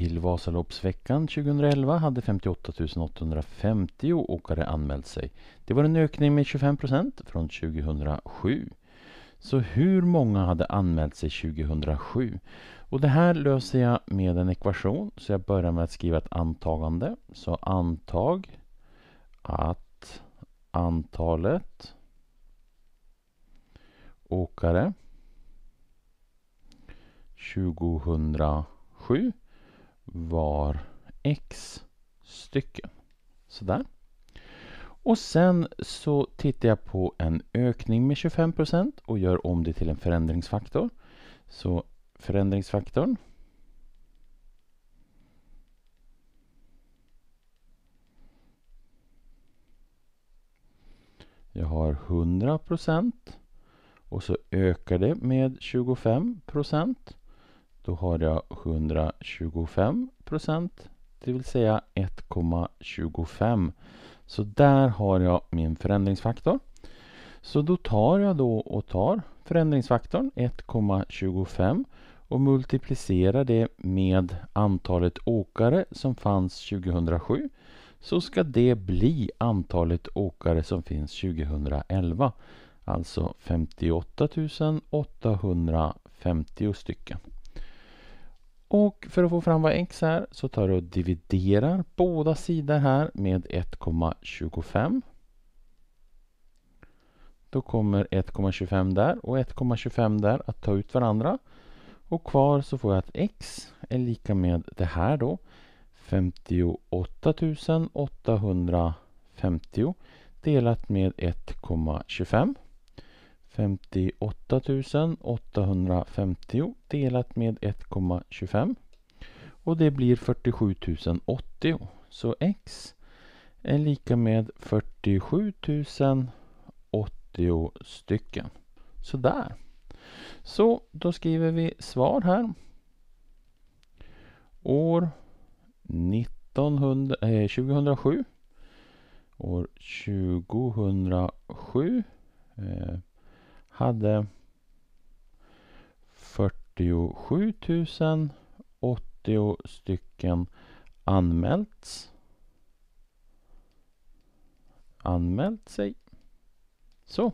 Till Vasaloppsveckan 2011 hade 58 850 åkare anmält sig. Det var en ökning med 25 procent från 2007. Så hur många hade anmält sig 2007? Och det här löser jag med en ekvation, så jag börjar med att skriva ett antagande. Så antag att antalet åkare 2007 var x stycken. Sådär. Och sen så tittar jag på en ökning med 25 och gör om det till en förändringsfaktor. Så förändringsfaktorn Jag har 100 och så ökar det med 25 då har jag 725 procent, det vill säga 1,25. Så där har jag min förändringsfaktor. Så då tar jag då och tar förändringsfaktorn 1,25 och multiplicerar det med antalet åkare som fanns 2007 så ska det bli antalet åkare som finns 2011. Alltså 58 850 stycken. Och för att få fram vad x är så tar du och dividerar båda sidor här med 1,25. Då kommer 1,25 där och 1,25 där att ta ut varandra. Och kvar så får jag att x är lika med det här då. 58 850 delat med 1,25. 58 850 delat med 1,25 och det blir 47 080. Så x är lika med 47 080 stycken. Sådär. Så då skriver vi svar här. År 1900, eh, 2007. År 2007. Eh, hade 47 080 stycken anmälts. Anmält sig. Så.